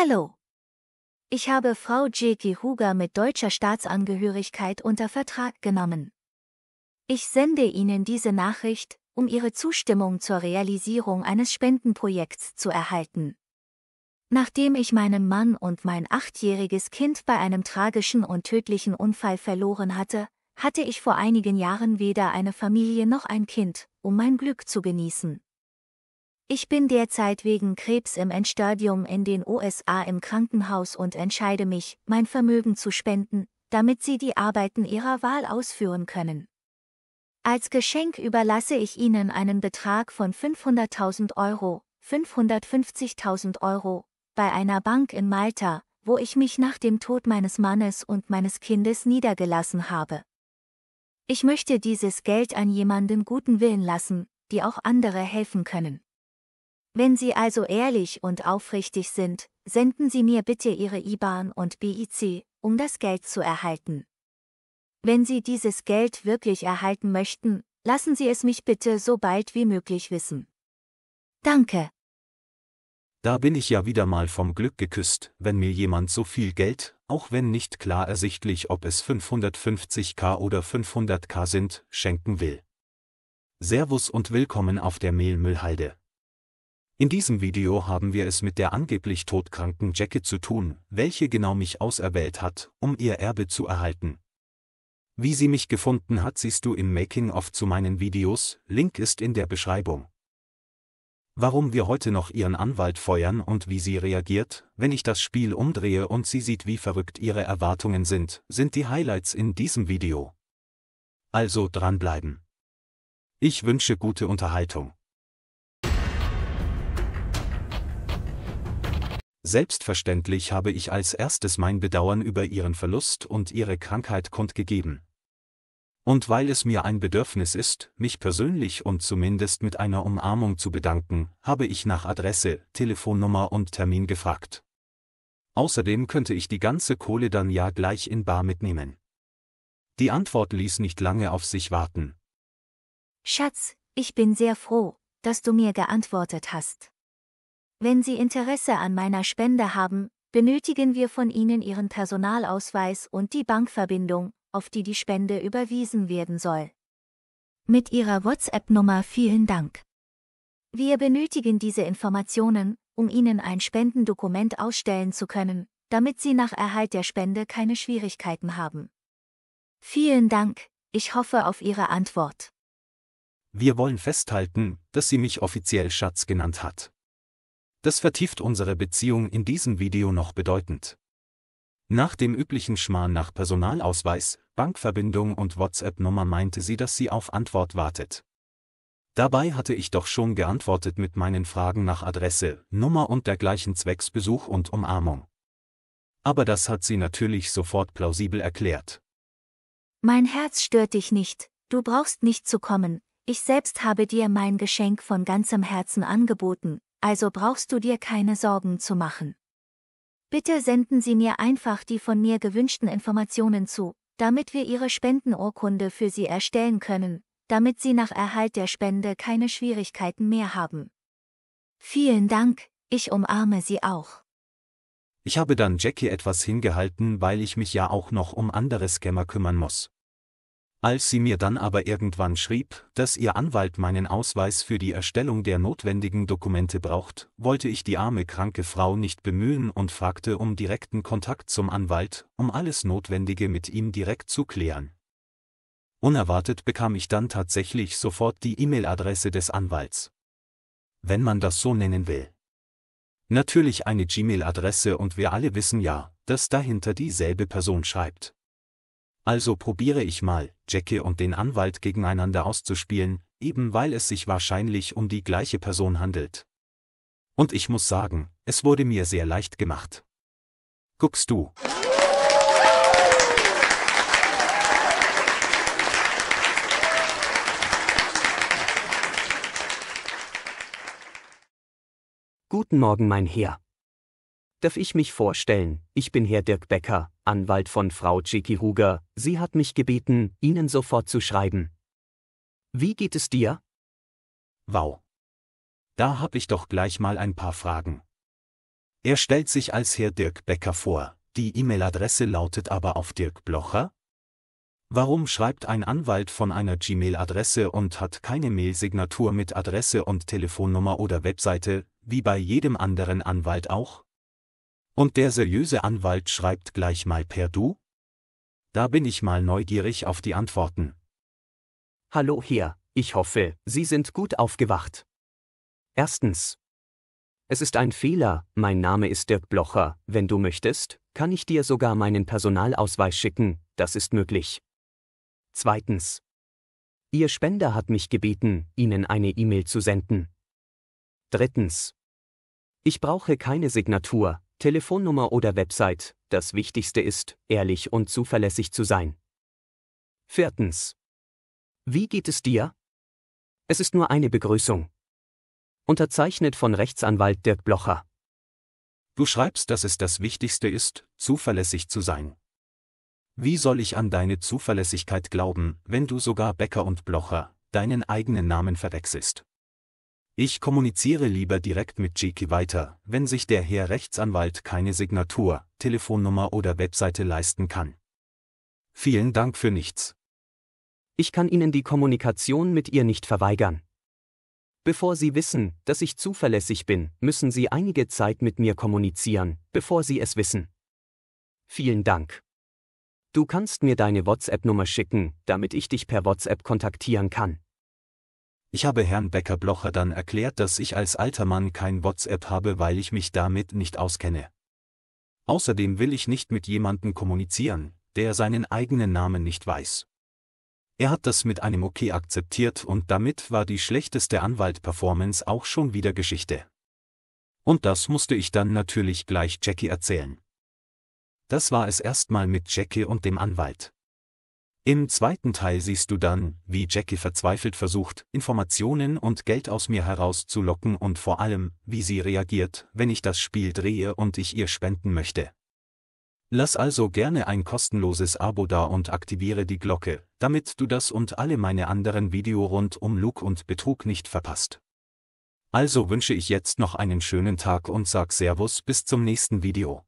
Hallo. Ich habe Frau Jeki Huger mit deutscher Staatsangehörigkeit unter Vertrag genommen. Ich sende Ihnen diese Nachricht, um Ihre Zustimmung zur Realisierung eines Spendenprojekts zu erhalten. Nachdem ich meinen Mann und mein achtjähriges Kind bei einem tragischen und tödlichen Unfall verloren hatte, hatte ich vor einigen Jahren weder eine Familie noch ein Kind, um mein Glück zu genießen. Ich bin derzeit wegen Krebs im Endstadium in den USA im Krankenhaus und entscheide mich, mein Vermögen zu spenden, damit Sie die Arbeiten Ihrer Wahl ausführen können. Als Geschenk überlasse ich Ihnen einen Betrag von 500.000 Euro, 550.000 Euro, bei einer Bank in Malta, wo ich mich nach dem Tod meines Mannes und meines Kindes niedergelassen habe. Ich möchte dieses Geld an jemanden guten Willen lassen, die auch andere helfen können. Wenn Sie also ehrlich und aufrichtig sind, senden Sie mir bitte Ihre IBAN und BIC, um das Geld zu erhalten. Wenn Sie dieses Geld wirklich erhalten möchten, lassen Sie es mich bitte so bald wie möglich wissen. Danke. Da bin ich ja wieder mal vom Glück geküsst, wenn mir jemand so viel Geld, auch wenn nicht klar ersichtlich, ob es 550k oder 500k sind, schenken will. Servus und willkommen auf der Mehlmüllhalde. In diesem Video haben wir es mit der angeblich todkranken Jackie zu tun, welche genau mich auserwählt hat, um ihr Erbe zu erhalten. Wie sie mich gefunden hat, siehst du im Making-of zu meinen Videos, Link ist in der Beschreibung. Warum wir heute noch ihren Anwalt feuern und wie sie reagiert, wenn ich das Spiel umdrehe und sie sieht, wie verrückt ihre Erwartungen sind, sind die Highlights in diesem Video. Also dranbleiben. Ich wünsche gute Unterhaltung. Selbstverständlich habe ich als erstes mein Bedauern über ihren Verlust und ihre Krankheit kundgegeben. Und weil es mir ein Bedürfnis ist, mich persönlich und zumindest mit einer Umarmung zu bedanken, habe ich nach Adresse, Telefonnummer und Termin gefragt. Außerdem könnte ich die ganze Kohle dann ja gleich in Bar mitnehmen. Die Antwort ließ nicht lange auf sich warten. Schatz, ich bin sehr froh, dass du mir geantwortet hast. Wenn Sie Interesse an meiner Spende haben, benötigen wir von Ihnen Ihren Personalausweis und die Bankverbindung, auf die die Spende überwiesen werden soll. Mit Ihrer WhatsApp-Nummer vielen Dank. Wir benötigen diese Informationen, um Ihnen ein Spendendokument ausstellen zu können, damit Sie nach Erhalt der Spende keine Schwierigkeiten haben. Vielen Dank, ich hoffe auf Ihre Antwort. Wir wollen festhalten, dass sie mich offiziell Schatz genannt hat. Das vertieft unsere Beziehung in diesem Video noch bedeutend. Nach dem üblichen Schmarrn nach Personalausweis, Bankverbindung und WhatsApp-Nummer meinte sie, dass sie auf Antwort wartet. Dabei hatte ich doch schon geantwortet mit meinen Fragen nach Adresse, Nummer und dergleichen zwecks Besuch und Umarmung. Aber das hat sie natürlich sofort plausibel erklärt. Mein Herz stört dich nicht, du brauchst nicht zu kommen, ich selbst habe dir mein Geschenk von ganzem Herzen angeboten, also brauchst du dir keine Sorgen zu machen. Bitte senden Sie mir einfach die von mir gewünschten Informationen zu, damit wir Ihre Spendenurkunde für Sie erstellen können, damit Sie nach Erhalt der Spende keine Schwierigkeiten mehr haben. Vielen Dank, ich umarme Sie auch. Ich habe dann Jackie etwas hingehalten, weil ich mich ja auch noch um andere Scammer kümmern muss. Als sie mir dann aber irgendwann schrieb, dass ihr Anwalt meinen Ausweis für die Erstellung der notwendigen Dokumente braucht, wollte ich die arme kranke Frau nicht bemühen und fragte um direkten Kontakt zum Anwalt, um alles Notwendige mit ihm direkt zu klären. Unerwartet bekam ich dann tatsächlich sofort die E-Mail-Adresse des Anwalts. Wenn man das so nennen will. Natürlich eine Gmail-Adresse und wir alle wissen ja, dass dahinter dieselbe Person schreibt. Also probiere ich mal, Jackie und den Anwalt gegeneinander auszuspielen, eben weil es sich wahrscheinlich um die gleiche Person handelt. Und ich muss sagen, es wurde mir sehr leicht gemacht. Guckst du. Guten Morgen, mein Herr. Darf ich mich vorstellen, ich bin Herr Dirk Becker, Anwalt von Frau Jiki Huger, sie hat mich gebeten, Ihnen sofort zu schreiben. Wie geht es dir? Wow. Da hab ich doch gleich mal ein paar Fragen. Er stellt sich als Herr Dirk Becker vor, die E-Mail-Adresse lautet aber auf Dirk Blocher? Warum schreibt ein Anwalt von einer Gmail-Adresse und hat keine Mail-Signatur mit Adresse und Telefonnummer oder Webseite, wie bei jedem anderen Anwalt auch? Und der seriöse Anwalt schreibt gleich mal per Du? Da bin ich mal neugierig auf die Antworten. Hallo hier, ich hoffe, Sie sind gut aufgewacht. Erstens. Es ist ein Fehler, mein Name ist Dirk Blocher, wenn du möchtest, kann ich dir sogar meinen Personalausweis schicken, das ist möglich. Zweitens. Ihr Spender hat mich gebeten, Ihnen eine E-Mail zu senden. Drittens. Ich brauche keine Signatur, Telefonnummer oder Website, das Wichtigste ist, ehrlich und zuverlässig zu sein. Viertens. Wie geht es dir? Es ist nur eine Begrüßung. Unterzeichnet von Rechtsanwalt Dirk Blocher. Du schreibst, dass es das Wichtigste ist, zuverlässig zu sein. Wie soll ich an deine Zuverlässigkeit glauben, wenn du sogar Becker und Blocher, deinen eigenen Namen verwechselst? Ich kommuniziere lieber direkt mit Jiki weiter, wenn sich der Herr Rechtsanwalt keine Signatur, Telefonnummer oder Webseite leisten kann. Vielen Dank für nichts. Ich kann Ihnen die Kommunikation mit ihr nicht verweigern. Bevor Sie wissen, dass ich zuverlässig bin, müssen Sie einige Zeit mit mir kommunizieren, bevor Sie es wissen. Vielen Dank. Du kannst mir deine WhatsApp-Nummer schicken, damit ich dich per WhatsApp kontaktieren kann. Ich habe Herrn Becker-Blocher dann erklärt, dass ich als alter Mann kein WhatsApp habe, weil ich mich damit nicht auskenne. Außerdem will ich nicht mit jemandem kommunizieren, der seinen eigenen Namen nicht weiß. Er hat das mit einem Okay akzeptiert und damit war die schlechteste Anwalt-Performance auch schon wieder Geschichte. Und das musste ich dann natürlich gleich Jackie erzählen. Das war es erstmal mit Jackie und dem Anwalt. Im zweiten Teil siehst du dann, wie Jackie verzweifelt versucht, Informationen und Geld aus mir herauszulocken und vor allem, wie sie reagiert, wenn ich das Spiel drehe und ich ihr spenden möchte. Lass also gerne ein kostenloses Abo da und aktiviere die Glocke, damit du das und alle meine anderen Video rund um Lug und Betrug nicht verpasst. Also wünsche ich jetzt noch einen schönen Tag und sag Servus bis zum nächsten Video.